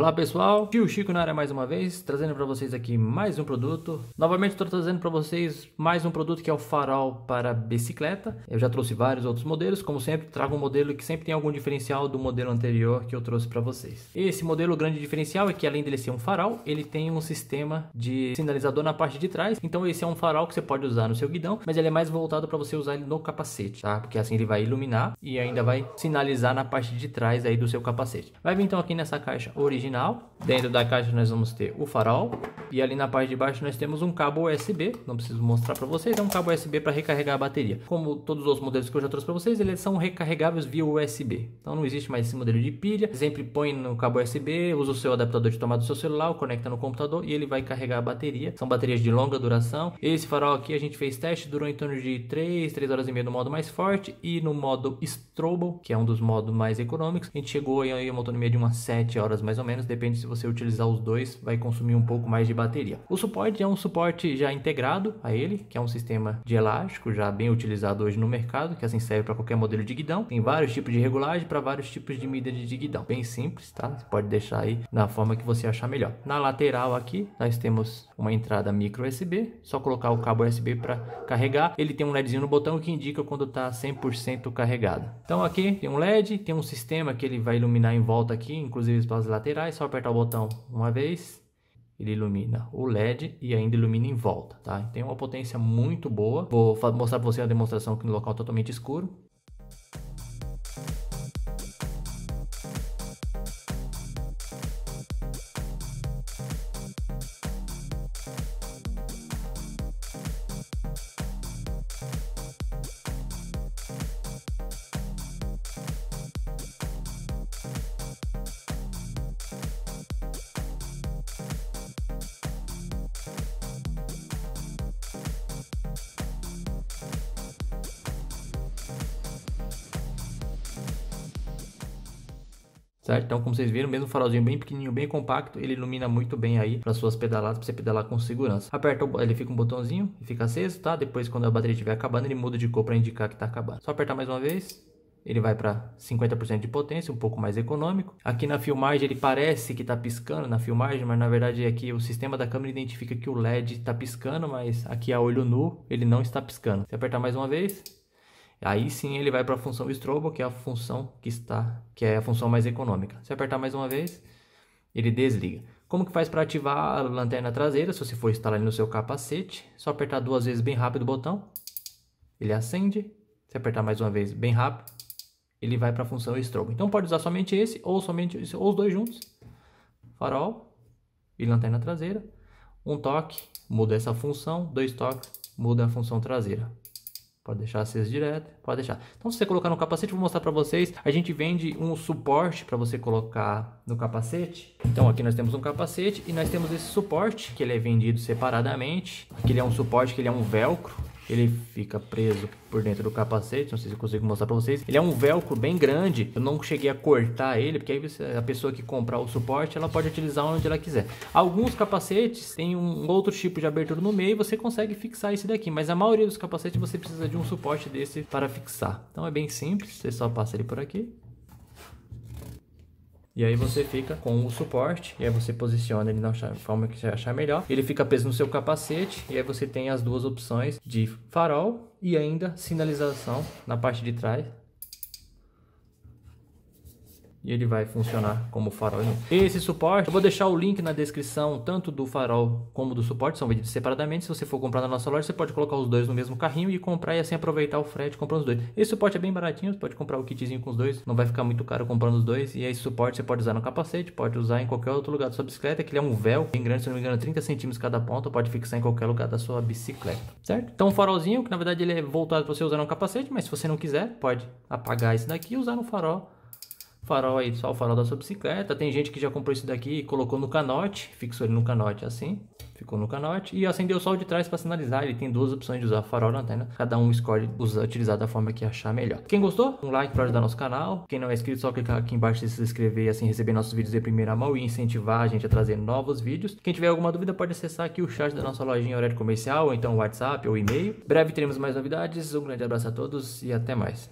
Olá pessoal, tio Chico na área mais uma vez, trazendo para vocês aqui mais um produto. Novamente estou trazendo para vocês mais um produto que é o farol para bicicleta. Eu já trouxe vários outros modelos, como sempre trago um modelo que sempre tem algum diferencial do modelo anterior que eu trouxe para vocês. Esse modelo, o grande diferencial é que além dele ser um farol, ele tem um sistema de sinalizador na parte de trás. Então esse é um farol que você pode usar no seu guidão, mas ele é mais voltado para você usar ele no capacete, tá? Porque assim ele vai iluminar e ainda vai sinalizar na parte de trás aí do seu capacete. Vai vir então aqui nessa caixa original original. Dentro da caixa nós vamos ter o farol. E ali na parte de baixo nós temos um cabo USB. Não preciso mostrar para vocês, é um cabo USB para recarregar a bateria. Como todos os modelos que eu já trouxe para vocês, eles são recarregáveis via USB. Então não existe mais esse modelo de pilha. Sempre põe no cabo USB, usa o seu adaptador de tomada do seu celular, conecta no computador e ele vai carregar a bateria. São baterias de longa duração. Esse farol aqui a gente fez teste, durou em torno de 3, 3 horas e meia no modo mais forte e no modo strobo, que é um dos modos mais econômicos, a gente chegou em uma autonomia de umas 7 horas mais ou menos menos, depende se você utilizar os dois, vai consumir um pouco mais de bateria. O suporte é um suporte já integrado a ele, que é um sistema de elástico já bem utilizado hoje no mercado, que assim serve para qualquer modelo de guidão. Tem vários tipos de regulagem para vários tipos de mídia de guidão. Bem simples, tá? Você pode deixar aí na forma que você achar melhor. Na lateral aqui, nós temos uma entrada micro USB, só colocar o cabo USB para carregar. Ele tem um LEDzinho no botão que indica quando está 100% carregado. Então aqui tem um LED, tem um sistema que ele vai iluminar em volta aqui, inclusive as laterais virar é só apertar o botão uma vez, ele ilumina o LED e ainda ilumina em volta, tá? Tem então, é uma potência muito boa. Vou mostrar para você a demonstração aqui no local totalmente escuro. Certo? Então, como vocês viram, mesmo um farolzinho bem pequenininho, bem compacto, ele ilumina muito bem aí para suas pedaladas, para você pedalar com segurança. Aperta, o, ele fica um botãozinho e fica aceso, tá? Depois, quando a bateria estiver acabando, ele muda de cor para indicar que está acabando. Só apertar mais uma vez, ele vai para 50% de potência, um pouco mais econômico. Aqui na filmagem ele parece que está piscando na filmagem, mas na verdade aqui é o sistema da câmera identifica que o LED está piscando, mas aqui a olho nu ele não está piscando. Se apertar mais uma vez, Aí sim ele vai para a função Strobo, que é a função que está, que é a função mais econômica. Se apertar mais uma vez, ele desliga. Como que faz para ativar a lanterna traseira? Se você for instalar no seu capacete, só apertar duas vezes bem rápido o botão, ele acende. Se apertar mais uma vez bem rápido, ele vai para a função strobo. Então pode usar somente esse ou somente esse, ou os dois juntos. Farol e lanterna traseira. Um toque muda essa função, dois toques muda a função traseira. Pode deixar aceso direto, pode deixar. Então, se você colocar no capacete, vou mostrar para vocês. A gente vende um suporte para você colocar no capacete. Então, aqui nós temos um capacete e nós temos esse suporte, que ele é vendido separadamente. Aqui ele é um suporte que ele é um velcro ele fica preso por dentro do capacete, não sei se consigo mostrar pra vocês. Ele é um velcro bem grande, eu não cheguei a cortar ele, porque aí a pessoa que comprar o suporte, ela pode utilizar onde ela quiser. Alguns capacetes têm um outro tipo de abertura no meio e você consegue fixar esse daqui, mas a maioria dos capacetes você precisa de um suporte desse para fixar. Então é bem simples, você só passa ele por aqui e aí você fica com o suporte, e aí você posiciona ele na forma que você achar melhor. Ele fica preso no seu capacete, e aí você tem as duas opções de farol e ainda sinalização na parte de trás e ele vai funcionar como farol. Esse suporte, eu vou deixar o link na descrição, tanto do farol como do suporte, são vendidos separadamente. Se você for comprar na nossa loja, você pode colocar os dois no mesmo carrinho e comprar e assim aproveitar o frete comprando os dois. Esse suporte é bem baratinho, você pode comprar o kitzinho com os dois, não vai ficar muito caro comprando os dois. E esse suporte você pode usar no capacete, pode usar em qualquer outro lugar da sua bicicleta, que ele é um véu bem grande, se não me engano, 30 centímetros cada ponta, pode fixar em qualquer lugar da sua bicicleta, certo? Então o farolzinho, que na verdade ele é voltado para você usar no capacete, mas se você não quiser, pode apagar esse daqui e usar no farol farol aí, só o farol da sua bicicleta. Tem gente que já comprou isso daqui e colocou no canote, fixou ele no canote assim, ficou no canote e acendeu o sol de trás para sinalizar. Ele tem duas opções de usar farol na lanterna, cada um escolhe usar, utilizar da forma que achar melhor. Quem gostou, um like para ajudar nosso canal. Quem não é inscrito, só clicar aqui embaixo e se inscrever e assim receber nossos vídeos de primeira mão e incentivar a gente a trazer novos vídeos. Quem tiver alguma dúvida pode acessar aqui o chat da nossa lojinha horário comercial, ou então o WhatsApp ou e-mail. Breve teremos mais novidades. Um grande abraço a todos e até mais.